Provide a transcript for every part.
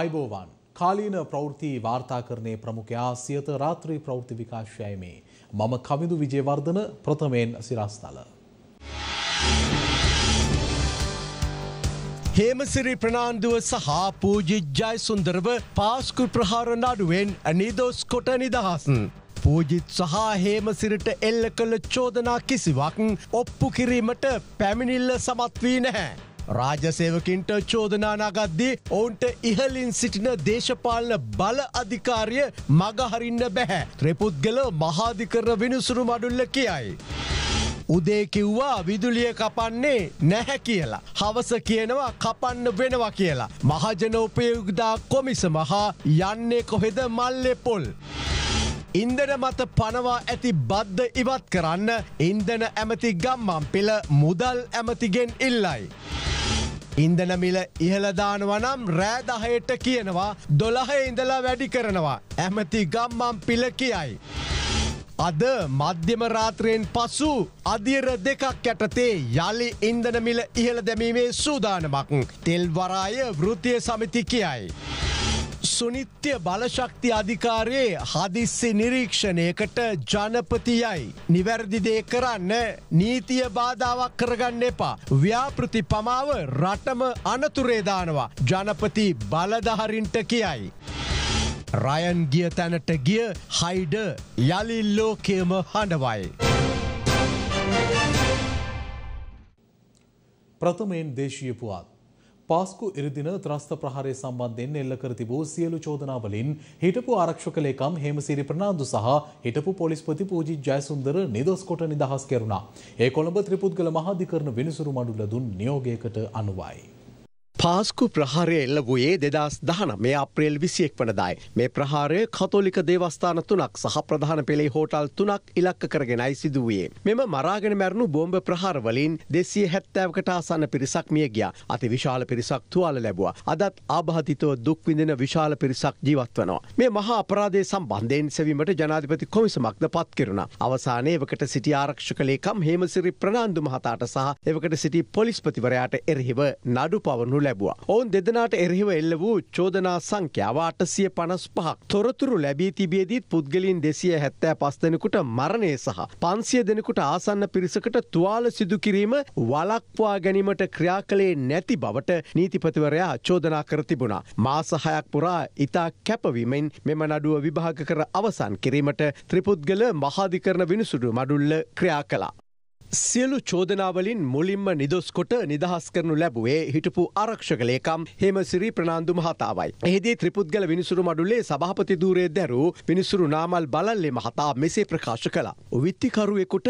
ආයිබෝවන් කාලීන ප්‍රවෘති වාර්තාකරණය ප්‍රමුඛයා සියත රාත්‍රී ප්‍රවෘති විකාශයයි මේ මම කවිදු විජයවර්ධන ප්‍රථමයෙන් සිරස්තල. හේමසිරි ප්‍රනාන්දුව සහ පූජිජ්ජයි සුන්දරව පාස්කු ප්‍රහාර නඩුවෙන් නිදොස් කොට නිදහසන්. පූජිත් සහ හේමසිරට එල්ල කළ චෝදනා කිසිවක් ඔප්පු කිරීමට පැමිණිල්ල සමත්වී නැහැ. රාජසේවකින්ට චෝදනා නගද්දී ඔවුන්ට ඉහලින් සිටින දේශපාලන බල අධිකාරිය මගහරින්න බැහැ. ත්‍රෙපුද්ගල මහාධිකරන විනිසුරු මඩුල්ල කියයි. උදේ කිව්වා විදුලිය කපන්නේ නැහැ කියලා. හවස කියනවා කපන්න වෙනවා කියලා. මහජන උපයෝගදා කොමිස මහා යන්නේ කොහෙද මල්ලෙ පොල්. ඉන්දන මත පනවා ඇති බද්ධ ඉවත් කරන්න ඉන්දන ඇමති ගම්මම් පිළ මුදල් ඇමතිගෙන් ඉල්ලයි. ඉන්දනමිල ඉහලදානවනම් රෑදහයට කියනවා දොළහ ඉඳලා වැඩි කරනවා. ඇමති ගම්මම් පිළ කියයි. අද මධ්‍යම රාත්‍රයෙන් පසු අධියර දෙකක් යටතේ යළි ඉන්දනමිල ඉහළ දැමීමේ සූදානමක්. තෙල්වරාය වෘතිය සමිති කියයි. සුනිත්‍ය බලශක්ති අධිකාරයේ හදිස්සි නිරීක්ෂණයකට ජනපතියයි. නිවැරදිදේ කරන්න නීතිය බාධාවක් කරගන්න එපා. ව්‍යාපෘති පමාව රටම අනතුරේදානවා. ජනපති බලධහරින්ට කියයි. රයන් ගිය තැනට ගිය හයිඩ යළිල්ලෝකයම හඬවයි. ප්‍රථමයෙන් දේශීය පුවත්. පාස්කු ඉරිදින ත්‍රස්ත ප්‍රහාරය සම්බන්ධයෙන් එල්ල කර තිබූ සියලු චෝදනාවලින් හිටපු ආරක්ෂක ලේකම් හේමසිරි ප්‍රනාන්දු සහ හිටපු පොලිස්පති පූජි ජයසුන්දර නිදොස් කොට නිදහස් කෙරුණා. ඒ කොළඹ ත්‍රිපුද්ගල මහාධිකරණ විනිසුරු මඩුල දුන් නියෝගයකට අනුවයි. පාස්කු ප්‍රහාරය එල්ල වූයේ දෙදස් දහන මේ අප්‍රේල් විසියෙක් වනදායි. මේ ප්‍රහාරය කතෝලික දේවස්ථාන තුනක් සහ ප්‍රධාන පෙළේ හෝටල් තුනක් ඉලක්ක කරගෙනයි සිදුවයේ. මෙම මරාගෙන මැරුණු බෝම්භ ප්‍රහාරවලින් දෙසිය හැත්තෑවකට අසන්න පිරිසක් මිය ගියා. අති විශාල පිරිසක් තුවාල ලැබවා. අදත් ආභාතිතව දුක්විඳෙන විශාල පිරිසක් ජීවත් වනවා. මේ මහා අපරාධය සම්බන්ධයෙන් සැවීමට ජනාධිපති කොමිසමක්ද පත් කෙරුණ. අවසානයේ එවකට සිටි ආරක්ෂකලේකම් හේමසිරි ප්‍රනාන්දු මහතාට සහ එවකට සිටි පොලිස්පතිවරයාට එරහිව නඩු පවනු ලැබ. ලැබවා. ඔවුන් දෙදනාට එරහිව එල්ල වූ චෝදනා සංඛ්‍යාව අටසිය පනස් පහක්. තොරතුරු ලැබී තිබියදීත් පුද්ගලින් දෙසිය හැත්තෑ පස් දෙනෙකුට මරණය සහ. පන්සිය දෙනෙකුට ආසන්න පිරිසකට තුවාල සිදුකිරීම වලක්වා ගැනීමට ක්‍රියා කළේ නැති බවට නීතිපතිවරයා චෝදනා කර තිබුණා. මාසහයක් පුරා ඉතා කැපවීමෙන් මෙම නඩුව විභාග කර අවසන් කිරීමට ත්‍රිපුද්ගල මහාධිකරන විනිසුඩු මඩුල්ල ක්‍රියා කලා. සියලු චෝදනාවලින් මුලින්ම නිදොස්කොට නිදහස් කරනු ලැබුවේ හිටපු ආරක්ෂක ලේකම් හෙමසිරි ප්‍රනාන්දු මහතාවයි. එහිදී ත්‍රිපුද්ගල විනිසුරු මඩුලේ සභාපති ධූරය දැරූ විනිසුරු නාමල් බලල්ලේ මහතා මෙසේ ප්‍රකාශ කළා. විත්තිකරුවෙකුට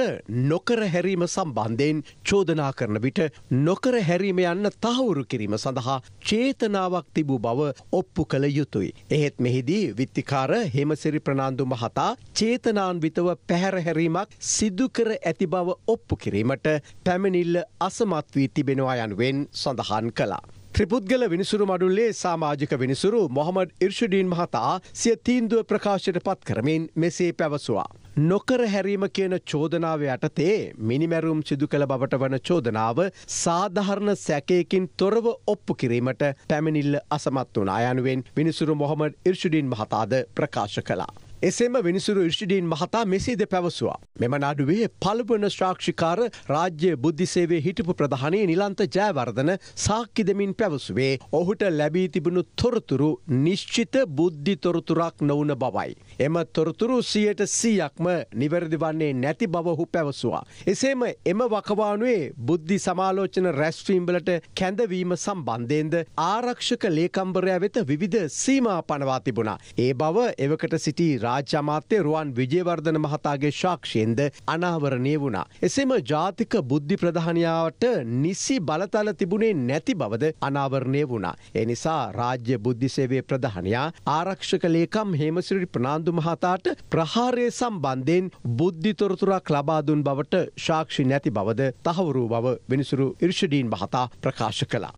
නොකර හැරීම සම්බන්ධයෙන් චෝදනා කරන විට නොකර හැරීම යන්න තහවුරු කිරීම සඳහා චේතනාවක් තිබූ බව ඔප්පු කළ යුතුයි. එහෙත් මෙහිදී විත්තිකාර හෙමසිරි ප්‍රනාන්දු මහතා චේතනාන්විතව පැහැරහැරීමක් සිදුකර ඇති බව ඔප්පු ඔප්පු කිරීමට පැමිණිල්ල අසමත් වී තිබෙනවා යනුවෙන් සඳහන් කලා. ත්‍රිපුද්ගල විනිසුරු මඩුල්ලේ සාමාජික විනිසුරු මොහමඩ් ඉර්ෂුඩීන් මහතා සිය තීන්දුව ප්‍රකාශයට පත් කරමින් මෙසේ පැවසවා. නොකර හැරීම කියන චෝදනාව යටතේ මිනිමැරුම් සිදු කළ බවට වන චෝදනාව සාධහරණ සැකයකින් තොරව ඔප්පු කිරීමට පැමිණිල්ල අසමත් වුණ අයනුවෙන් විනිසුරු මොහමඩ් ඉර්ෂුඩීන් මහතාද ප්‍රකාශ කලා. එසේම විනිසුරු ඉෂ්ටිඩීන් මහතා මෙසේද පැවසවා. මෙම නඩුවේ පළබන ශ්‍රාක්ෂිකාර රාජ්‍ය බුද්ධිසේවේ හිටපු ප්‍රධානය නිලන්ත ජයවර්ධන සාක්කි දෙමින් පැවසුවේ ඔහුට ලැබී තිබුණු තොරතුරු නිශ්චිත බුද්ධි තොරතුරක් නොවන බවයි. එම තොරතුරු සියයට සීයක්ම නිවැරදි වන්නේ නැති බවහු පැවසවා. එසේම එම වකවානුවේ බුද්ධි සමාලෝචන රැස්වීම්බලට කැඳවීම සම්බන්ධයෙන්ද ආරක්ෂක ලේකම්බරය වෙත විවිධ සීමා පනවා තිබුණා. ඒ බව එවකට සිටි රාජ්‍යමාත්‍ය රුවන් විජයවර්ධන මහතාගේ ශක්ෂයෙන්ද අනාවරණය වුණා. එසේම ජාතික බුද්ධි ප්‍රධානයාවට නිසි බලතල තිබුණේ නැති බවද අනාවරණය වුණා. එනිසා රාජ්‍ය බුද්ධිසේවේ ප්‍රධානයා ආරක්ෂක ලේකම් හෙමසිරි ප්‍රනාාන්දු සාධු මහතාට ප්‍රහාරය සම්බන්ධයෙන් බුද්ධිතොරතුරක් ලබාදුන් බවට ශාක්ෂි නැති බවද තහවුරු බව වෙනසුරු ඉර්ෂඩීන් මහතා ප්‍රකාශ කලා.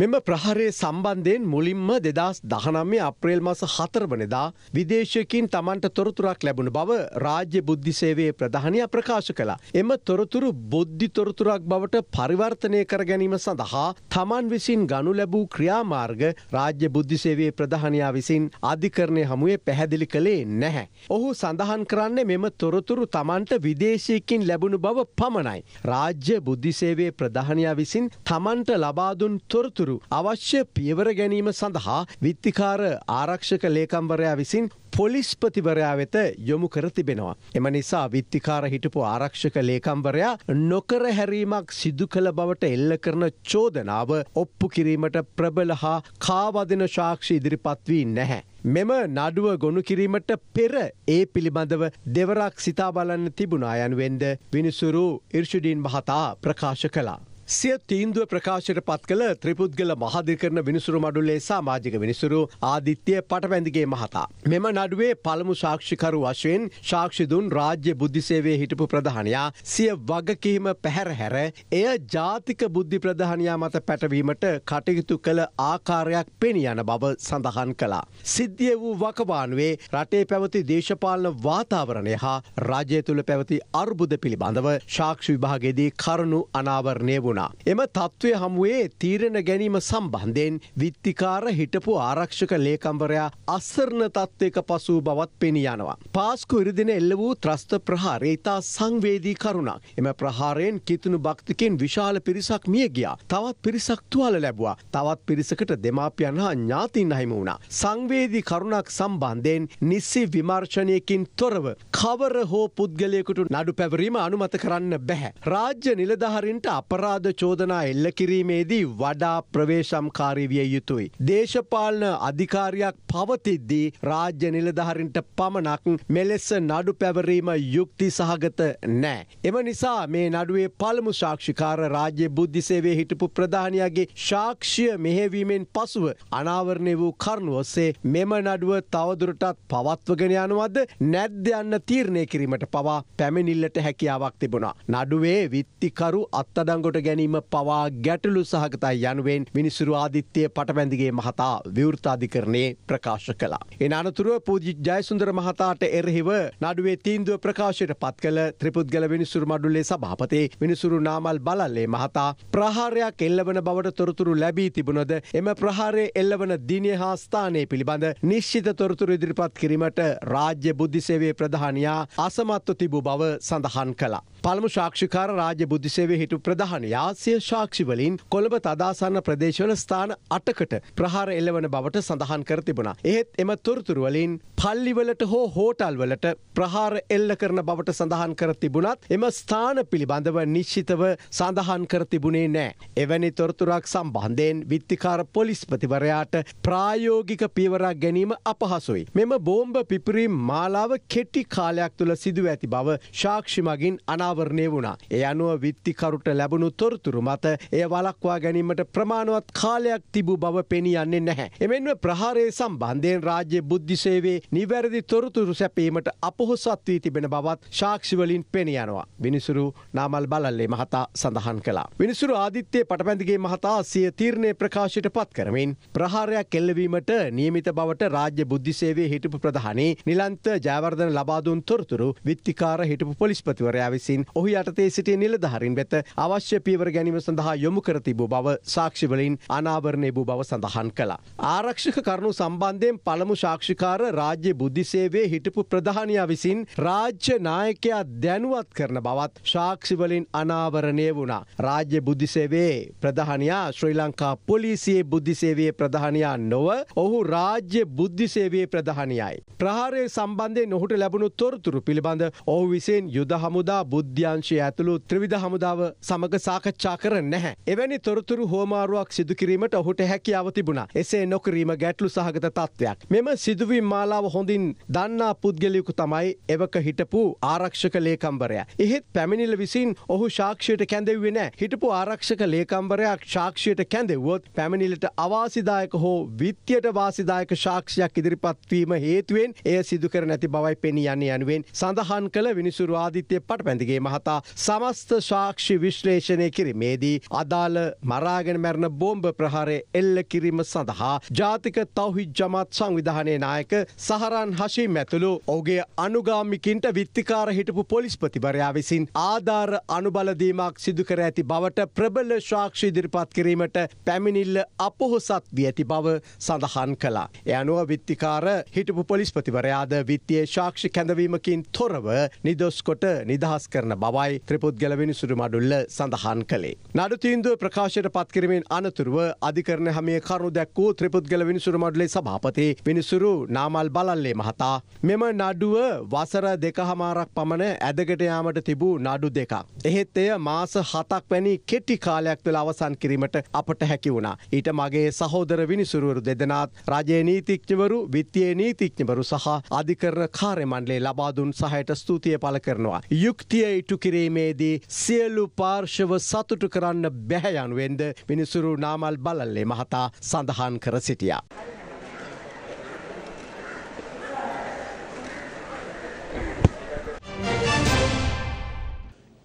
මෙම ප්‍රහරය සම්බන්ධයෙන් මුලින්ම දෙදස් දහනම්මේ අප්‍රේල් මස හතරවනදා විදේශයකින් තමන්ට තොරතුරක් ලැබුණ බව රාජ්‍ය බුද්ධිසේවේ ප්‍රධානය ප්‍රකාශ කළ. එම තොරතුරු බුද්ධි තොරතුරක් බවට පරිවර්තනය කර ගැනීම සඳහා තමන් විසින් ගනු ලැබූ ක්‍රියාමාර්ග රාජ්‍ය බුද්ධිසේවේ ප්‍රධානයා විසින් අධිකරණය හමුවේ පැහැදිලි කළේ නැහැ. ඔහු සඳහන් කරන්නේ මෙම තොරතුරු තමන්ට විදේශයකින් ලැබුණු බව පමණයි. රාජ්‍ය බුද්ධිසේවේ ප්‍රධානයා විසින් තමන්ට ලබාදුන් තොරතුරු තොරතුරු අවශ්‍ය පියවර ගැනීම සඳහා විත්තිකාර ආරක්ෂක ලේකම්වරයා විසින් පොලිස්පතිවරයා වෙත යොමු කර තිබෙනවා. එම නිසා විත්තිකාර හිටපු ආරක්ෂක ලේකම්වරයා නොකර හැරීමක් සිදු කළ බවට එල්ල කරන චෝදනාව ඔප්පු කිරීමට ප්‍රබල හා කාවදින ශාක්ෂි ඉදිරිපත් වී නැහැ. මෙම නඩුව ගොුණු කිරීමට පෙර ඒ පිළිබඳව දෙවරක් සිතා බලන්න තිබුණා යනුවෙන්ද විනිසුරු ඉර්ෂුඩීන් මහතා ප්‍රකාශ කලා. සිය තීන්දුව ප්‍රකාශයට පත් කළ ත්‍රිපුද්ගල මහධිකරන විනිසුරු මඩුල්ලේ සාමාජික විනිසුරු ආධිත්‍යය පටපැඳගේ මහතා. මෙම නඩුවේ පළමු ශාක්ෂිකරු වශයෙන් ශාක්ෂිදුන් රාජ්‍ය බුද්ධිසේවේ හිටපු ප්‍රධානයා සිය වගකීම පැහැරහැර එය ජාතික බුද්ධි ප්‍රධානයා මත පැටවීමට කටයුතු කළ ආකාරයක් පෙනි යන බව සඳහන් කලා. සිද්ධිය වූ වකවානුවේ රටේ පැවති දේශපාලන වාතාවරණය හා රාජය තුළ පැවති අර්බුද පිළිබඳව ශාක්ෂ විභාගේදී කරුණු අනාවරණය වුණ. වුණා. එම තත්ත්වය හමුවේ තීරණ ගැනීම සම්බන්ධයෙන් විත්තිකාර හිටපු ආරක්ෂක ලේකම්වරයා අස්සරණ තත්ත්වයක පසු බවත් පෙනී යනවා. පාස්කු ඉරිදින එල්ල වූ ත්‍රස්ත ප්‍රහාරය ඉතා සංවේදී කරුණක්. එම ප්‍රහාරයෙන් කිතුුණු භක්තිකෙන් විශාල පිරිසක් මිය ගියා. තවත් පිරිසක් තුවල ලැබවා. තවත් පිරිසකට දෙමාපියන් හා ඥාතින් අහිම වුණා. සංවේදී කරුණක් සම්බන්ධයෙන් නිස්සි විමර්ශනයකින් තොරව කවර හෝ පුද්ගලයකුට නඩු පැවරීම අනුමත කරන්න බැහැ. රාජ්‍ය නිලධහරින්ට අපරාධ අපරාධ චෝදනා එල්ල කිරීමේදී වඩා ප්‍රවේශම්කාරී විය යුතුයි. දේශපාලන අධිකාරයක් පවතිද්දී රාජ්‍ය නිලධහරින්ට පමණක් මෙලෙස්ස නඩු පැවරීම යුක්ති සහගත නෑ. එම නිසා මේ නඩුවේ පළමු ශාක්ෂිකාර රාජ්‍ය බුද්ධිසේවේ හිටපු ප්‍රධානයාගේ ශාක්ෂය මෙහෙවීමෙන් පසුව අනාවරණය වූ කරුණු ඔස්සේ මෙම නඩුව තවදුරටත් පවත්වගෙන යනුවද නැද්ද යන්න තීරණය කිරීමට පවා පැමිණිල්ලට හැකියාවක් තිබුණා. නඩුවේ විත්තිකරු අත්තඩංගොට ගැන ගැනීම පවා ගැටලු සහගතයි යනුවෙන් මිනිසුරු ආදිත්‍යය පටබැඳගේ මහතා විවෘතාධිකරණයේ ප්‍රකාශ කලා. එන අනතුරුව පූජි ජයසුන්දර මහතාට එරහිව නඩුවේ තීන්දුව ප්‍රකාශයට පත් කළ ත්‍රිපුද්ගල මිනිසුරු මඩුල්ලේ සභාපතේ මිනිසුරු නාමල් බලල්ලේ මහතා ප්‍රහාරයක් එල්ලවන බවට තොරතුරු ලැබී තිබුණද එම ප්‍රහාරය එල්ලවන දිනය හා ස්ථානය පිළිබඳ නිශ්චිත තොරතුර ඉදිරිපත් කිරීමට රාජ්‍ය බුද්ධිසේවේ ප්‍රධානයා අසමත්ව තිබූ බව සඳහන් කලා. පළමු ශක්ෂිකාර රාජ්‍ය බුද්ධිසේවේ හිටු ප්‍රධානයා රාසිය ශාක්ෂිවලින් කොළඹ තදාසන්න ප්‍රදේශවල ස්ථාන අටකට ප්‍රහාර එල්ලවන බවට සඳහන් කර තිබුණා. එහෙත් එම තොරතුරුවලින් පල්ලිවලට හෝ හෝටල්වලට ප්‍රහාර එල්ල කරන බවට සඳහන් කර තිබුණත් එම ස්ථාන පිළිබඳව නිශ්චිතව සඳහන් කර තිබුණේ නෑ. එවැනි තොරතුරක් සම්බන්ධයෙන් විත්තිකාර පොලිස්පතිවරයාට ප්‍රායෝගික පියවරක් ගැනීම අපහසුයි. මෙම බෝම්භ පිපරීම් මාලාව කෙටි කාලයක් තුළ සිදුව ඇති බව ශාක්ෂි මගින් අනාවරණය වුණා. එය අනුව විත්තිකරුට ලැබුණු තොර තොරතුරු මත එය වලක්වා ගැනීමට ප්‍රමාණවත් කාලයක් තිබූ බව පෙනී යන්නේ නැහැ. එමෙන්ව ප්‍රහාරය සම්බන්ධයෙන් රාජ්‍ය බුද්ධිසේවේ නිවැරදි තොරතුරු සැපීමට අපොහොසත් වී තිබෙන බවත් ශාක්ෂිවලින් පෙන යනවා. විනිසුරු නාමල් බලල්ලේ මහතා සඳහන් කළා. විනිසුරු ආදිත්‍යය පටපැඳගේ මහතා සිය තීරණය ප්‍රකාශයට පත් කරමින් ප්‍රහාරයක් එල්ලවීමට නියමිත බවට රාජ්‍ය බුද්ධිසේවේ හිටපු ප්‍රධානී නිලන්ත ජයවර්ධන ලබාදුන් තොරතුරු විත්තිකාර හිටපු පොලිස්පතිවරයා විසින් ඔහු යටතේ සිටිය නිලධහරින් වෙත අවශ්‍ය පීවර කීකරු ගැනීම සඳහා යොමු කර තිබූ බව සාක්ෂිවලින් අනාවරණය වූ බව සඳහන් කළා. ආරක්ෂක කරුණු සම්බන්ධයෙන් පළමු සාක්ෂිකාර රාජ්‍ය බුද්ධිසේවේ හිටපු ප්‍රධානයා විසින් රාජ්‍ය නායකයා දැනුවත් කරන බවත් ශාක්ෂිවලින් අනාවරණය වුණා. රාජ්‍ය බුද්ධිසේවේ ප්‍රධානයා ශ්‍රී ලංකා පොලිසියේ බුද්ධිසේවේ ප්‍රධානයා නොව ඔහු රාජ්‍ය බුද්ධිසේවේ ප්‍රධානයයි. ප්‍රහාරය සම්බන්ධයෙන් ඔහුට ලැබුණු තොරතුරු පිළිබඳ ඔහු විසින් යුද හමුදා බුද්ධ්‍යංශය ඇතුළු ත්‍රවිධ හමුදාව සමග සාක සාකච්ඡා කර නැහැ. එවැනි තොරතුරු හෝමාරුවක් සිදුකිරීමට ඔහුට හැකියාව තිබුණා. එසේ නොකිරීම ගැටලු සහගත තත්ත්වයක්. මෙම සිදුවීම් මාලාව හොඳින් දන්නා පුද්ගලයකු තමයි එවක හිටපු ආරක්ෂක ලේකම්බරය. එහෙත් පැමිණිල විසින් ඔහු ශාක්ෂයට කැඳෙව්වේ නෑ. හිටපු ආරක්ෂක ලේකම්බරයක් ශාක්ෂයට කැඳෙව්වොත් පැමිණිලට අවාසිදායක හෝ විත්‍යයට වාසිදායක ශාක්ෂයක් ඉදිරිපත්වීම හේතුවෙන් එය සිදුකර නැති බවයි පෙනී යන්නේ යනුවෙන් සඳහන් කළ විනිසුරු ආදිත්‍ය පට පැඳගේ මහතා සමස්ත ශාක්ෂි විශ්ලේෂණය කිරීමේදී අදාළ මරාගෙන මැරණ බෝම්භ ප්‍රහාරය එල්ල කිරීම සඳහා ජාතික තවහි ජමත් සංවිධානය නායක සහරන් හශීම් ඇතුළු ඔහුගේ අනුගාමිකින්ට විත්තිකාර හිටපු පොලිස්පතිවරයා විසින් ආධාර අනුබලදීමක් සිදුකර ඇති බවට ප්‍රබල ශාක්ෂි ඉදිරිපත් කිරීමට පැමිණිල්ල අපොහොසත් වී ඇති බව සඳහන් කලා. එ අනුව විත්තිකාර හිටපු පොලිස්පතිවරයාද විත්තියේ ශාක්ෂි කැඳවීමකින් තොරව නිදොස්කොට නිදහස් කරන බවයි ත්‍රපුද්ගල විනිසුරු මඩුල්ල සඳහන් කළේ. නඩු තීන්දුව ප්‍රකාශයට පත්කිරීමෙන් අනතුරුව අධිකරණ හමිය කරු දැක් වූ ත්‍රිපුද්ගල විනිසුරු මඩලේ සභාපති විනිසුරු නාමල් බලල්ලේ මහතා. මෙම නඩුව වසර දෙකහමාරක් පමණ ඇදගට යාමට තිබූ නඩු දෙකක්. එහෙත් එය මාස හතක් වැනි කෙටි කාලයක් තුළ අවසන් කිරීමට අපට හැකි වුණා. ඊට මගේ සහෝදර විනිසුරුවරු දෙදෙනත් රජයේ නීතිඥවරු විත්තියේ නීතිඥවරු සහ අධිකරණ කාර්යමණ්ඩලේ ලබාදුන් සහයට ස්තුතිය පළ කරනවා. යුක්තිය ඉටු කිරීමේදී සියලු පාර්ශව සහ සතුටු කරන්න බැහැ යනුවෙන්ද මිනිසුරු නාමල් බලල්ලේ මහතා සඳහන් කර සිටියා.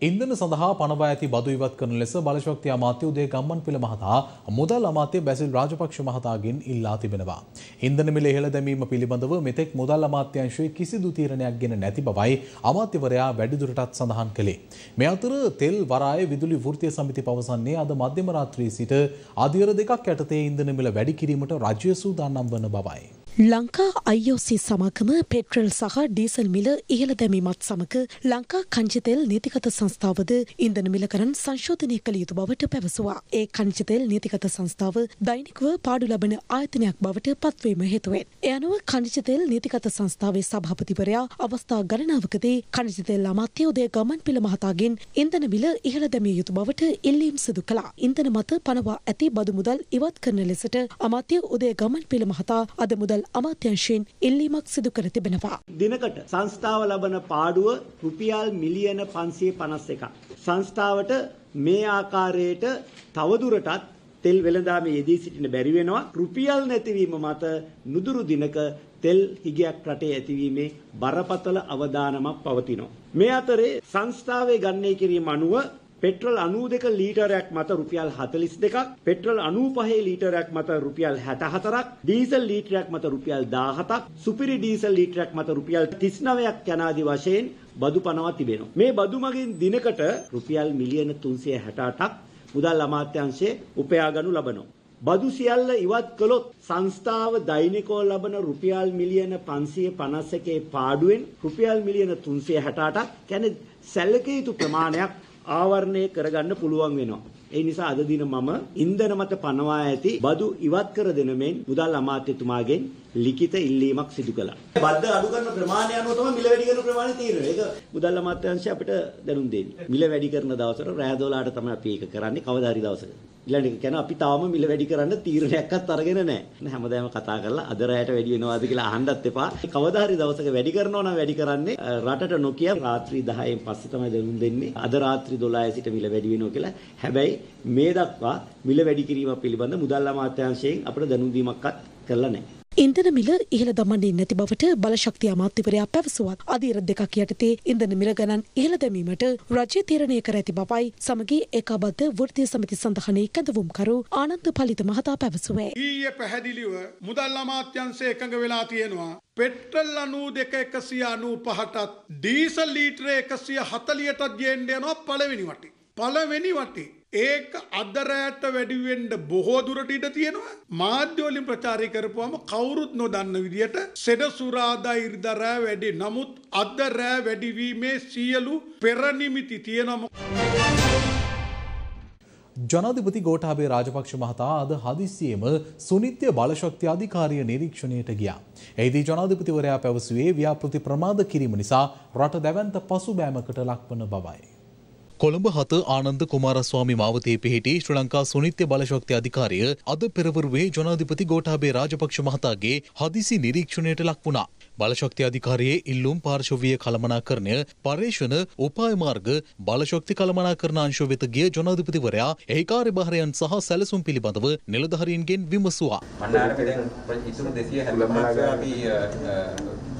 ඉන්ධන සඳහා පණවා ඇති බදු ඉවත් කරන ලෙස බලශක්ති අමාත්‍ය උදේ ගම්මන්පිල මහතා මුදල් අමාත්‍ය බැසිල් රාජපක්ෂ මහතාගෙන් ඉල්ලා තිබෙනවා. ඉන්ධන මිල ඉහළ දැමීම පිළිබඳව මෙතෙක් මුදල් අමාත්‍යංශයේ කිසිදු තීරණයක් ගෙන නැති බවයි අමාත්‍යවරයා වැඩිදුරටත් සඳහන් කළේ. මේ අතර තෙල් වරාය විදුලි වෘත්තීය සමිති පවසන්නේ අද මධ්‍යම රාත්‍රියේ සිට අධිවර දෙකක් යටතේ ඉන්ධන මිල වැඩි කිරීමට රජය සූදානම් වන බවයි. ලංකා අයිෝසි සමකම පෙට්‍රල් සහ ඩීසල් මිල ඉහළ දැමීමත් සමක ලංකා කංචිතෙල් නීතිකත සංස්ථාවද ඉන්දන මිල කරන් සංශෝධනය කළ යුතු බවට පැවසවා. ඒ කංචිතෙල් නීතිකත සංස්ථාව දෛනිකව පාඩු ලබන ආයතනයක් බවට පත්වීම හේතුවෙන්. එයනුව කංචිතෙල් නීතිකත සංස්ථාවේ සභාපතිවරයා අවස්ථා ගණනාවකදී කංචිතෙල් අමාත්‍ය උදේ ගමන් පිළ මහතාගෙන් ඉන්දන මිල ඉහළ දැමිය යුතු බවට ඉල්ලීම් සිදු කළා. ඉන්දන මත පනවා ඇති බදු මුදල් ඉවත් කරන ලෙසට අමාත්‍ය උදේ ගමන් පිළ මහතා අද මුදල් දේශපාලන අමාත්‍යංශයෙන් ඉල්ලීමක් සිදු කර තිබෙනවා. දිනකට සංස්ථාව ලබන පාඩුව රුපියල් මිලියන 551ක්. සංස්ථාවට මේ ආකාරයට තවදුරටත් තෙල් වෙළඳාමේ යෙදී සිටින බැරි වෙනවා. රුපියල් නැතිවීම මත නුදුරු දිනක තෙල් හිගයක් රටේ ඇතිවීමේ බරපතල අවදානමක් පවතිනවා. මේ අතරේ සංස්ථාවේ ගන්නේ කිරීම අනුව පෙට්‍රල් 92 ලීටරයක් මත රුපියල් 42ක්, පෙට්‍රල් 95 ලීටරයක් මත රුපියල් 64ක්, ඩීසල් ලීටරයක් මත රුපියල් 17ක්, සුපිරි ඩීසල් ලීටරයක් මත රුපියල් 39ක් යන ආදී වශයෙන් බදු පනවා තිබෙනවා. මේ බදු මගින් දිනකට රුපියල් මිලියන 368ක් මුදල් අමාත්‍යාංශයේ උපයා ගනු ලබනවා. බදු සියල්ල ඉවත් කළොත් සංස්ථාව දෛනිකව ලබන රුපියල් මිලියන 551 පාඩුවෙන් රුපියල් මිලියන 368ක් කියන්නේ සැලකිය යුතු ප්‍රමාණයක් ආවරණය කරගන්න පුළුවන් වෙනවා. ඒ නිසා අද දින මම ඉන්ධන මත පනවා ඇති බදු ඉවත් කර දෙන මෙන් මුදල් අමාත්‍යතුමාගෙන් ලිඛිත ඉල්ලීමක් සිදු කළා. බද්ද අඩු කරන ප්‍රමාණය අනුව තමයි මිල වැඩි කරන ප්‍රමාණය තීරණය. ඒක මුදල් අමාත්‍යාංශය අපිට දැනුම් දෙන්නේ. මිල වැඩි කරන දවසට රෑ 12ට තමයි අපි ඒක කරන්නේ කවදා හරි දවසක. ඊළඟ එක කියන අපි තාම මිල වැඩි කරන්න තීරණයක්වත් අරගෙන නැහැ. හැමදාම කතා කරලා අද රෑට වැඩි වෙනවාද කියලා අහන්නත් එපා. කවදා හරි දවසක වැඩි කරනවා නම් වැඩි කරන්නේ රටට නොකිය රාත්‍රී 10න් පස්සේ තමයි දැනුම් දෙන්නේ. අද රාත්‍රී 12 සිට මිල වැඩි වෙනවා කියලා. හැබැයි මේ දක්වා මිල වැඩි කිරීම පිළිබඳ මුදල් අමාත්‍යාංශයෙන් අපිට දැනුම් දීමක්වත් කරලා නැහැ. ඉන්ධන මිල ඉහළ දමන්නේ නැති බවට බලශක්තිය අමාත්‍යවරයා පැවසුවත් අධීර දෙකක් යටතේ ඉන්ධන මිල ගණන් ඉහළ දැමීමට රජය තීරණය කර ඇති බවයි සමගී ඒකාබද්ධ වෘත්තීය සමිති සඳහනේ කැඳවුම්කරු ආනන්ද පලිත මහතා පැවසුවේ. ඊයේ පැහැදිලිව මුදල් අමාත්‍යංශය එකඟ වෙලා තියෙනවා. පෙට්‍රල් අනූ දෙක එකසිය අනූ පහටත් ඩීසල් ලීටර එකසිය හතලියටත් ගේන්න යනවා පළවෙනි වටේ. පළවෙනි වටේ ඒක අදරෑට වැඩිවෙන්ඩ බොහෝදුරට ඉඩ තියෙනවා මාධ්‍යෝලින් ප්‍රචාරය කරපුවාම කවුරුත් නොදන්න විදියට සෙඩ සුරාදා ඉරිදරෑ වැඩි නමුත් අදරෑ වැඩිවීමේ සියලු පෙරනිමිති තියෙනම. ජනාධිපති ගෝටාබේ රාජපක්ෂ මහතා අද හදිසියේම සුනිත්‍ය බලශක්ති අධිකාරිය නිරීක්ෂණයට ගියා. එහිදී ජනාධිපතිවරයා පැවසුවේ ව්‍යාපෘති ප්‍රමාද කිරීම නිසා රට දැවන්ත පසුබෑමකට ලක්වන බවයි. කොළඹ හත ආනන්ද කුමාරස්වාමි මාවතේ පිහිටි ශ්‍රී ලංකා සුනිත්‍ය බලශක්ති අධිකාරය අද පෙරවරුවේ ජනාධිපති ගෝඨාභය රාජපක්ෂ මහතාගේ හදිසි නිරීක්ෂණයට ලක් වුණා. බලශක්ති අධිකාරයේ ඉල්ලුම් පාර්ශවීය කළමනාකරණය පර්යේෂණ උපායමාර්ග බලශක්ති කළමනාකරණ අංශ වෙත ගිය ජනාධිපතිවරයා එහි කාර්යභාරයන් සහ සැලසුම් පිළිබඳව නිලධාරීන්ගෙන් විමසුවා. මන්නාරක දැන් ඉතුරු 270 අපි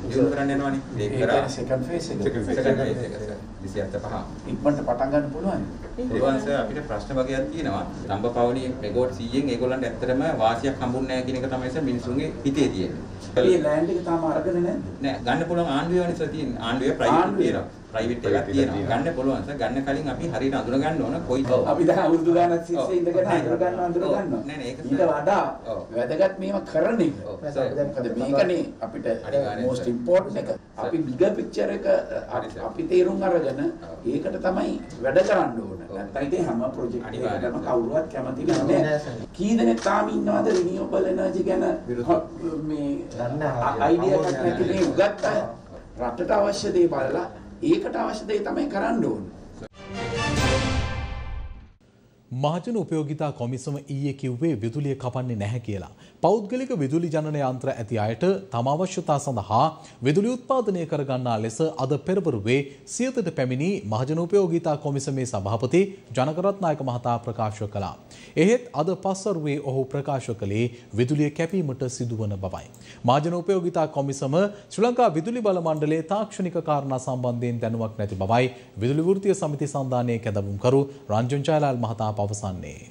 දියුණු කරන්න යනවනේ. ඒක කරා සෙකන්ඩ් ෆේස් එක. සෙකන්ඩ් ෆේස් එක. 275 ඉක්මනට පටන් ගන්න පුළුවන් ඒවන්ස අපිට ප්‍රශ්න වගේක් තියෙනවා නම්බ පවණි මෙගෝට් 100න් ඒගොල්ලන්ට ඇත්තටම වාසියක් හම්බුන්නේ නැහැ කියන එක තමයි මිනිසුන්ගේ හිතේ තියෙන්නේ. මේ ලෑන්ඩ් එක තාම අරගෙන නැද්ද? නෑ ගන්න පුළුවන් ආණ්ඩුවේ වෙනස තියෙන ආණ්ඩුවේ ප්‍රයිවට් තියෙනවා. ප්‍රයිවට් එකක් තියෙනවා. ගන්න පුළුවන් සර්. ගන්න කලින් අපි හරියට අඳුන ගන්න ඕන කොයි දේ. අපි දැන් අවුරුදු ගානක් සිස්සේ ඉඳගෙන අඳුන ගන්න අඳුන ගන්නවා. නෑ නෑ ඒක ඊට වඩා වැදගත් මේව කරන එක. දැන් මේකනේ අපිට most important එක. අපි big picture එක අපි තේරුම් අරගෙන ඒකට තමයි වැඩ කරන්න ඕන. නැත්නම් ඉතින් හැම ප්‍රොජෙක්ට් එකකම කවුරුවත් කැමති නෑ. කී දෙනෙක් තාම ඉන්නවද renewable energy ගැන මේ දන්න අයිඩියා එකක් නැති මේ උගත්තා රටට අවශ්‍ය දේ බලලා ඒකට අවශ්‍ය දේ තමයි කරන්න ඕන. මහජන උපයෝගිතා කොමිසම ඊයේ කිව්වේ විදුලිය කපන්නේ නැහැ කියලා. පෞද්ගලික විදුලි ජනන යන්ත්‍ර ඇති අයට තම අවශ්‍යතා සඳහා විදුලි උත්පාදනය කරගන්නා ලෙස අද පෙරවරුවේ සියතට පැමිණි මහජනෝපයෝගීතා කොමිසමේ සභාපති ජනකරත්නායක මහතා ප්‍රකාශ කළා. එහෙත් අද පස්වරුවේ ඔහු ප්‍රකාශ කළේ විදුලිය කැපීමට සිදුවන බවයි. මහජනෝපයෝගීතා කොමිසම ශ්‍රී ලංකා විදුලි බල මණ්ඩලයේ තාක්ෂණික කාරණා සම්බන්ධයෙන් දැනුවක් නැති බවයි විදුලි වෘත්තීය සමිති සන්ධානයේ කැඳවුම්කරු රංජන් ජයලාල් මහතා පවසන්නේ.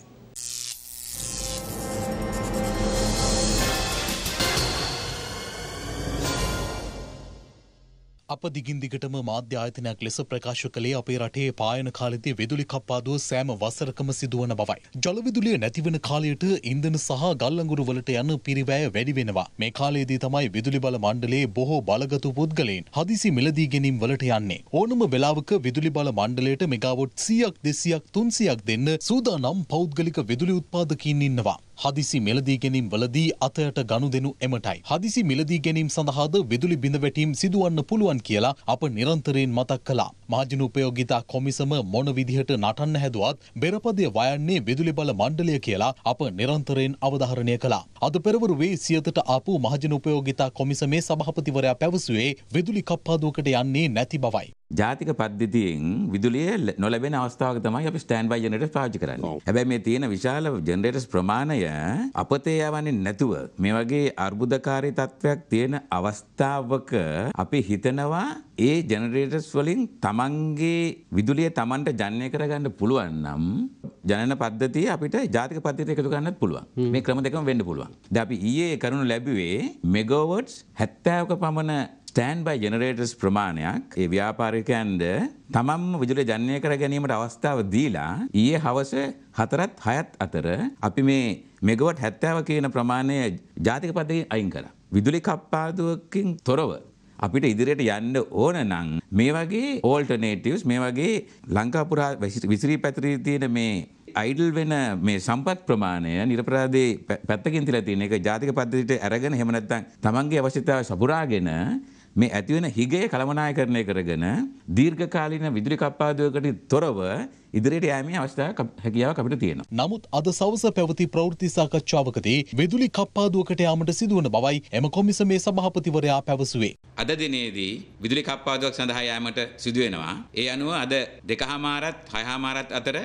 අප දිගින් දිගටම මාධ්‍ය ආයතනයක් ලෙස ප්‍රකාශ කළේ අපේ රටේ පායන කාලෙදී විදුලි කප්පාදුව සෑම වසරකම සිදුවන බවයි. ජලවිදුලිය නැතිවන කාලයට ඉන්ධන සහ ගල්ලඟුරු වලට යන පිරිවැය වැඩි වෙනවා. මේ කාලයේදී තමයි විදුලි බල මණ්ඩලයේ බොහෝ බලගතු පුද්ගලයන් හදිසි මිලදී ගැනීම් වලට යන්නේ. ඕනම වෙලාවක විදුලි බල මණ්ඩලයට මෙගාවොට් 100ක් 200ක් 300ක් දෙන්න සූදානම් පෞද්ගලික විදුලි උත්පාදකයින් ඉන්නවා. හදිසි මෙලදී ගැනීම් වලදී අතයට ගනුදෙනු එමටයි. හදිසි මිලදී ගැනීම් සඳහාද විදුලි බිඳවැටීම් සිදුවන්න පුළුවන් කියලා අප නිරන්තරයෙන් මතක් කළා. මාජනූපයෝගිතා කොමිසම මොන විදිහට නටන්න හැදුවත් බෙරපදය වයන්නේ විදුලි බල මණ්ඩලය කියලා අප නිරන්තරයෙන් අවධාරණය කළා. අද පෙරවරුවේ සියතට ආපු මහජනූපයෝගිතා කොමිසමේ සභහපතිවරයා පැවසුවේ විදුලි කප්පාදුවකට යන්නේ නැති බවයි. ජාතික පද්ධතියෙන් විදුලිය නොලැබෙන අවස්ථාවක තමයි අපි ස්ටෑන්ඩ් බයි ජෙනරේටර්ස් පාවිච්චි කරන්නේ. හැබැයි මේ තියෙන විශාල ජෙනරේටර්ස් ප්‍රමාණය අපතේ යවන්නේ නැතුව මේ වගේ අර්බුදකාරී තත්ත්වයක් තියෙන අවස්ථාවක අපි හිතනවා ඒ ජෙනරේටර්ස් වලින් තමන්ගේ විදුලිය තමන්ට ජනනය කරගන්න පුළුවන් නම් ජනන පද්ධතිය අපිට ජාතික පද්ධතියට එකතු කරන්නත් පුළුවන්. මේ ක්‍රම දෙකම වෙන්න පුළුවන්. දැන් අපි ඊයේ කරනු ලැබුවේ මෙගාවට්ස් 70ක පමණ ස්ටෑන් බයි ජෙනරේටර්ස් ප්‍රමාණයක් ඒ ව්‍යාපාරිකයන්ට තමම් විදුලිය ජනනය කර ගැනීමට අවස්ථාව දීලා ඊයේ හවස හතරත් හයත් අතර අපි මේ මෙගවට හැත්තෑව කියන ප්‍රමාණය ජාතික පදයෙන් අයින් කර. විදුලි කප්පාදුවකින් තොරව අපිට ඉදිරියට යන්න ඕන නං මේ වගේ ඕල්ටනේටවස් මේ වගේ ලංකාපුරා විසිරී පැතරී තියෙන මේ අයිඩල් වෙන මේ සම්පත් ප්‍රමාණය නිරපරාදේ පැත්තකින් තිල තියෙන එක ජාතික පද්ධතිට ඇරගෙන හෙමනත්තන් තමන්ගේ අවශ්‍යතාව සපුරාගෙන මේ ඇතිවෙන හිගේ කළමනායකරණය කරගෙන දීර්ඝකාලීන විදුලි කප්පාදුවකට තොරව ඉදිරියට යෑමේ අවස්ථාව හැකියාවක් අපිට තියෙනවා. නමුත් අද සවස පැවති ප්‍රවෘත්ති සාකච්ඡාවකදී විදුලි කප්පාදුවකට යාමට සිදුවන බවයි එම කොමිසමේ සභාපතිවරයා පැවසුවේ. අද දිනේදී විදුලි කප්පාදුවක් සඳහා යාමට සිදුවෙනවා. ඒ අනුව අද දෙකහමාරත් හයහමාරත් අතර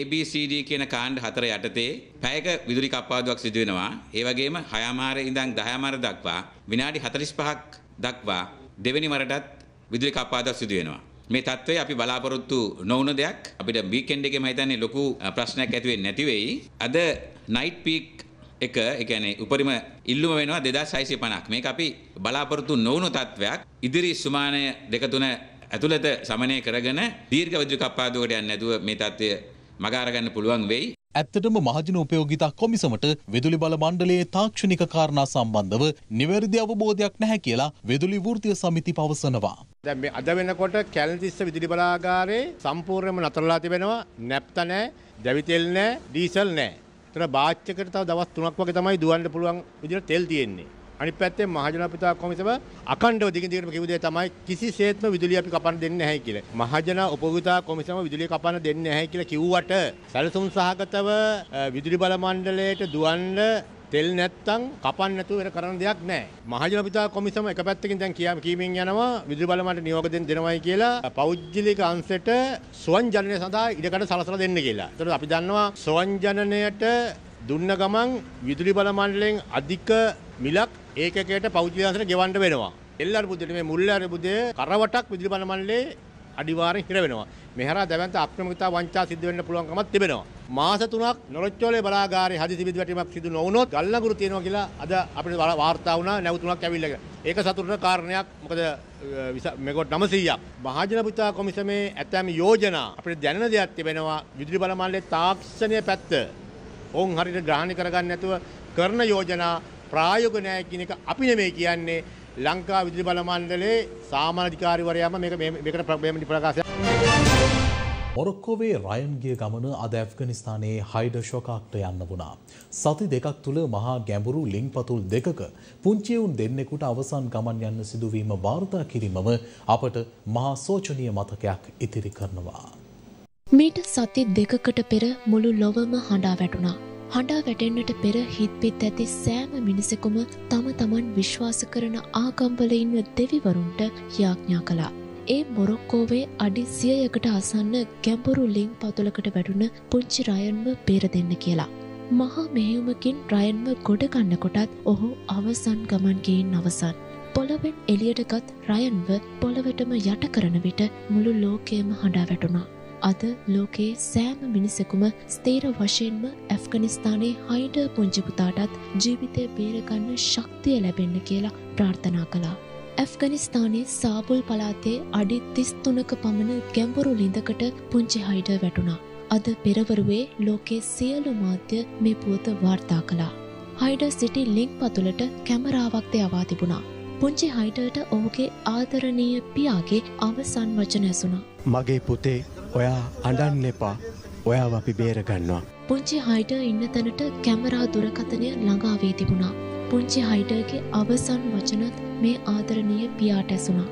ABCD කියන කාණ්ඩ හතර යටතේ පැයක විදුලි කප්පාදුවක් සිදුවෙනවා. ඒ වගේම හයමාරේ ඉඳන් 10 මාර දක්වා විනාඩි 45ක් දක්වා දෙවැනි වරටත් විදුලි කපාදක් සිදු වෙනවා. මේ තත්ත්වය අපි බලාපොරොත්තු නොවුන දෙයක් අපිට වීකෙන්ඩ් එකේ මම හිතන්නේ ලොකු ප්‍රශ්නයක් ඇති වෙන්නේ නැති වෙයි. අද නයිට් පීක් එක ඒ කියන්නේ උපරිම ඉල්ලුම වෙනවා 2650ක්. මේක අපි බලාපොරොත්තු නොවුණු තත්ත්වයක්. ඉදිරි සුමානය දෙක තුන ඇතුළත සමනය කරගෙන දීර්ඝ විදුලි කපාදුවකට යන්නේ නැතුව මේ තත්ත්වය මගාරගන්න පුළුවන් වෙයි. ඇත්තටම මහජන උපයෝගිතා කොමිසමට විදුලි බල මණ්ඩලයේ තාක්ෂණික කාරණා සම්බන්ධව නිවැරදි අවබෝධයක් නැහැ කියලා විදුලි වෘත්තීය සමිති පවසනවා. දැන් මේ අද වෙනකොට කැලණිතිස්ස විදුලි බලාගාරේ සම්පූර්ණයෙන්ම නතරලා තිබෙනවා. නැප්ත නැහැ, දැවිතෙල් නැහැ, ඩීසල් නැහැ. ඒතර බාච්චකට තව දවස් 3ක් වගේ තමයි දුවන්න පුළුවන් විදිහට තෙල් තියෙන්නේ. අනිත් පැත්තේ මහජනපිතා කොමිසම අඛණ්ඩව දිගින් දිගටම කිව්වේ තමයි කිසිසේත්ම විදුලිය අපි කපන්න දෙන්නේ නැහැ කියලා. මහජන උපභෝගිතා කොමිසම විදුලිය කපන්න දෙන්නේ නැහැ කියලා කිව්වට සැලසුම් සහගතව විදුලි බල මණ්ඩලයට දුවන්න තෙල් නැත්තම් කපන්න නැතුව වෙන කරන දෙයක් නැහැ. මහජන පිතා කොමිසම එක පැත්තකින් දැන් කියාම කීමෙන් යනවා විදුලි බලමට නියෝග දෙන්න දෙනවයි කියලා පෞද්ගලික අංශයට සුවන් ජනනය සඳහා ඉඩකඩ සලසලා දෙන්න කියලා. ඒතකොට අපි දන්නවා සුවන් ජනනයට දුන්න ගමන් විදුලි බල මණ්ඩලයෙන් අධික මිලක් ඒකකයට පෞද්ගලික අංශයට ගෙවන්න වෙනවා. එල්ලාර බුද්ධියට මේ මුල්ලාර බුද්ධියේ කරවටක් විදුලි බල මණ්ඩලයේ අනිවාර්යෙන් හිර වෙනවා. මෙහරා දැවන්ත අප්‍රමිතා වංචා සිද්ධ වෙන්න පුළුවන්කමක් තිබෙනවා. මාස 3ක් නොරොච්චෝලේ බලාගාරයේ හදිසි විදුලි වැටීමක් සිදු නොවුනොත් ගල්ලඟුරු තියෙනවා කියලා අද අපිට වාර්තා වුණා නැව් තුනක් ඇවිල්ලා. ඒක සතුටට කාරණයක්. මොකද මෙගොඩ් 900ක් මහජන පුතා කොමිසමේ ඇතැම් යෝජනා අපිට දැනෙන දෙයක් තිබෙනවා විදුලි බල මණ්ඩලයේ තාක්ෂණීය පැත්ත. ඔවුන් හරියට ග්‍රහණය කරගන්න නැතුව කරන යෝජනා ප්‍රායෝගික නෑ කියන එක අපි නෙමෙයි කියන්නේ ලංකා විදුලි බල මණ්ඩලයේ සාමාන්‍ය අධිකාරිවරයාම මේක මේකට මේ ප්‍රකාශය මොරොක්කෝවේ රයන්ගේ ගමන අද ඇෆ්ගනිස්ථානයේ හයිඩ ශොකක්ට යන්න වුණා. සති දෙකක් තුළ මහා ගැඹුරු ලිංපතුල් දෙකක පුංචිවුන් දෙන්නෙකුට අවසන් ගමන් යන්න සිදුවීම වාර්තා කිරීමම අපට මහා සෝචනීය මතකයක් ඉතිරි කරනවා. මීට සති දෙකකට පෙර මුළු ලොවම හඬා වැටුණා. හඬා වැටෙන්න්නට පෙර හිත්පිත් ඇති සෑම මිනිසකුම තම තමන් විශ්වාස කරන ආකම්පලඉන්න දෙවිවරුන්ට යාඥා කලා. ඒ මොරොක්කෝවේ අඩි සියයකට අසන්න ගැඹුරු ලිං පතුලකට වැඩුණ පුංචි රයන්ව පේර දෙන්න කියලා. මහා මෙහෙවුමකින් රයන්ව ගොඩගන්න කොටත් ඔහු අවසන් ගමන්ගේෙන් අවසන්. පොළවෙන් එලියටගත් රයන්ව පොළවටම යට කරන විට මුළු ලෝකයම හඬා වැටුණා. අද ලෝකයේ සෑම මිනිසකුම ස්තේර වශයෙන්ම ඇෆ්ගනිස්ථානයේ හයිඩර් පුංචිපුතාටත් ජීවිතය බේරගන්න ශක්තිය ලැබෙන්න කියලා ප්‍රාර්ථනා කලා. ඇෆ්ගනිස්ථානයේ සාබුල් පලාතේ අඩි තිස්තුනක පමණ ගැම්ඹුරු ලිඳකට පුංචි හයිඩර් වැටුණා. අද පෙරවරුවේ ලෝකේ සියලු මාධ්‍ය මේ පුවත වාර්තා කළා. හයිඩර් සිටි ලිංක් පතුලට කැමරාවක්ද යවා තිබුණා. පුංචි හයිඩර්ට ඔහුගේ ආදරණීය පියාගේ අවසන් වචන ඇසුණා. මගේ පුතේ ඔයා අඩන්න එපා ඔයාව අපි බේරගන්නවා. පුංචි හයිට ඉන්න තැනට කැමරා දුරකථනය ළඟාවී තිබුණා. පුංචි හයිටගේ අවසන් වචනත් මේ ආදරණීය පියාට ඇසුනා.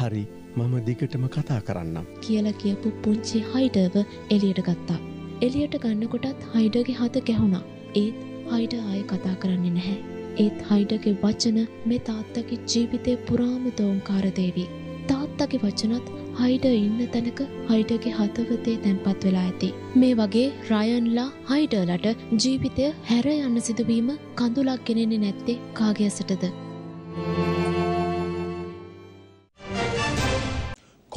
හරි මම දිගටම කතා කරන්නම්. කියලා කියපු පුංචි හයිඩර්ව එලියට ගත්තා. එලියට ගන්නකොටත් හයිඩර්ගේ හත ගැහුණා. ඒත් හයිඩ ආය කතා කරන්නේ නැහැ. ඒත් හයිඩගේ වචන මේ තාත්තගේ ජීවිතය පුරාම දෝංකාර දේවි. තාත්තගේ වචනත් හයිඩ ඉන්න තැනක හයිඩගේ හතවතේ තැන්පත් වෙලා ඇති. මේ වගේ රයන්ලා හයිඩර්ලට ජීවිතය හැර යන්න සිදුවීම කඳුලක් ගෙනෙන්නේ නැත්තේ කාගයසටද.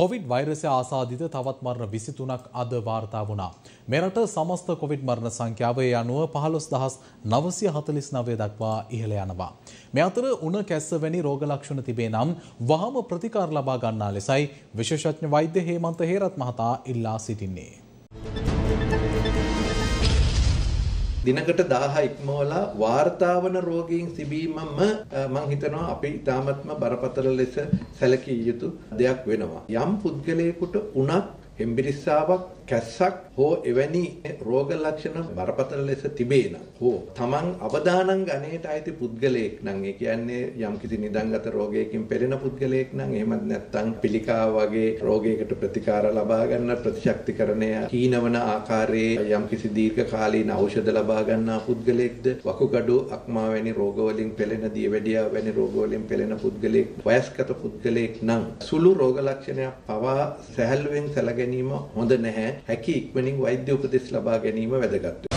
කොවිඩ් වෛරසය ආසාධිත තවත් මරණ 23ක් අද වාර්තා වුණා. මෙරට සමස්ත කොවිඩ් මරණ සංඛ්‍යාව ඒ අනුව 15949 දක්වා ඉහළ යනවා. මේ අතර උණ කැස්ස වැනි රෝග ලක්ෂණ තිබේ නම් වහාම ප්‍රතිකාර ලබා ගන්නා ලෙසයි විශේෂඥ වෛද්‍ය හේමන්ත හේරත් මහතා ඉල්ලා සිටින්නේ. දිනකට 1000 ඉක්මවලා වාර්තාවන රෝගීන් තිබීමම මම හිතනවා අපි තාමත්ම බරපතල ලෙස සැලකිය යුතු දෙයක් වෙනවා. යම් පුද්ගලයෙකුට උනත් හෙම්බිරිස්සාවක් කැස්සක් හෝ එවැනි රෝග ලක්ෂණ බරපතල ලෙස තිබේ නම් හෝ තමන් අවදානම් ගණයට අයිති පුද්ගලයෙක් නම් ඒ කියන්නේ යම්කිසි නිදන්ගත රෝගයකින් පෙළෙන පුද්ගලයෙක් නම් එහෙමත් නැත්නම් පිළිකා වගේ රෝගයකට ප්‍රතිකාර ලබා ගන්න ප්‍රතිශක්තිකරණය හීනවන ආකාරයේ යම්කිසි දීර්ඝ කාලීන ඖෂධ ලබා ගන්නා පුද්ගලයෙක්ද වකුගඩු අක්මා වැනි රෝගවලින් පෙළෙන දියවැඩියා වැනි රෝගවලින් පෙළෙන පුද්ගලයෙක් වයස්ගත පුද්ගලයෙක් නම් සුළු රෝග ලක්ෂණයක් පවා සැහැල්ලුවෙන් සැලගැනීම හොඳ නැහැ හැකි ඉක්මනින් වෛද්‍ය උපදෙස් ලබා ගැනීම වැදගත්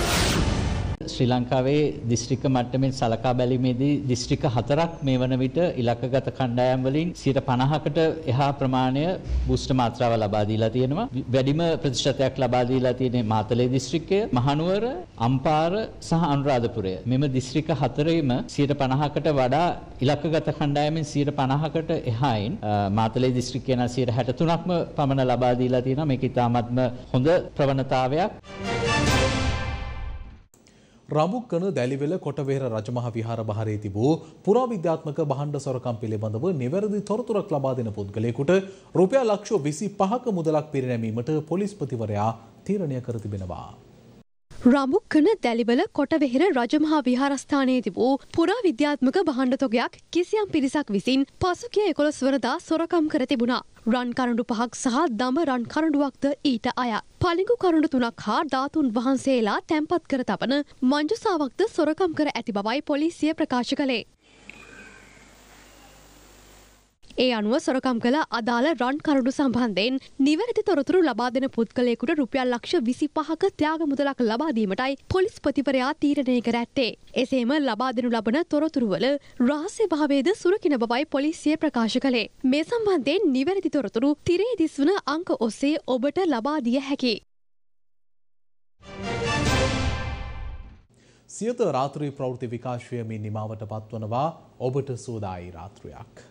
ශ්‍රී ලංකාවේ දිස්ත්‍රික්ක මට්ටමින් සලකා බැලීමේදී දිස්ත්‍රික්ක හතරක් මේ වන විට ඉලක්කගත කණ්ඩායම් වලින් 50කට එහා ප්‍රමාණය බූස්ටර් මාත්‍රාව ලබා දීලා තියෙනවා. වැඩිම ප්‍රතිශතයක් ලබා දීලා තියෙන්නේ මාතලේ දිස්ත්‍රික්කය, මහනුවර, අම්පාර සහ අනුරාධපුරය. මෙම දිස්ත්‍රික්ක හතරේම 50කට වඩා ඉලක්කගත කණ්ඩායමෙන් 50කට එහායින් මාතලේ දිස්ත්‍රික්කය නම් 63ක්ම පමණ ලබා දීලා තියෙනවා. මේක ඉතාමත්ම හොඳ ප්‍රවණතාවයක්. රඹුක්කන දැලිවෙල කොටවේර රජමහ විහාර බහරේ තිබූ පුරාවිද්‍යාත්මක භාණ්ඩ සොරකම් පිළිබඳව නිවැරදි තොරතුරක් ලබා දෙන පුද්ගලයෙකුට රුපියල් ලක්ෂ 25ක මුදලක් පිරිනැමීමට පොලිස්පතිවරයා තීරණය කර තිබෙනවා. රමුක්කන දැලිවල කොටවෙහෙර රජමහා විහාරස්ථානයේති වූ පුරා විද්‍යාත්මක බහණ්ඩතොගයක් කිසියම් පිරිසක් විසින් පසුකිය එකොළොස් වනදා සොරකම් කර තිබුණා. රන් කරඩු පහක් සහ දම රන් කරඩුවක්ද ඊට අය. පලිගු කරුණු තුනක් හා ධාතුන් වහන්සේලා තැන්පත් කර තබන මංජුසාවක්ද සොරකම් කර ඇති බවයි පොලිසිය ප්‍රකාශ කළේ. ඒ අනුව සොරකම් කළ අදාළ රන් කරුණු සම්බන්ධයෙන් නිවැරදි තොරතුරු ලබාදෙන පුද්ගලයෙකුට රුපියල් ලක්ෂ විසි පහක ත්‍යාග මුදලක් ලබාදීමටයි පොලිස් ප්‍රතිපරයා තීරණය කර ඇත්තේ. එසේම ලබාදනු ලබන තොරතුරුවල රහස්‍ය භාවේද සුරකින බවයි පොලිසිය ප්‍රකාශ කළේ. මේ සම්බන්ධයෙන් නිවැරදි තොරතුරු තිරේ දිස්වන අංක ඔස්සේ ඔබට ලබාදිය හැකි. සියත රාත්‍රී ප්‍රවෘති විකාශයමින් නිමාවට පත්වනවා ඔබට සූදායි රාත්‍රයක්.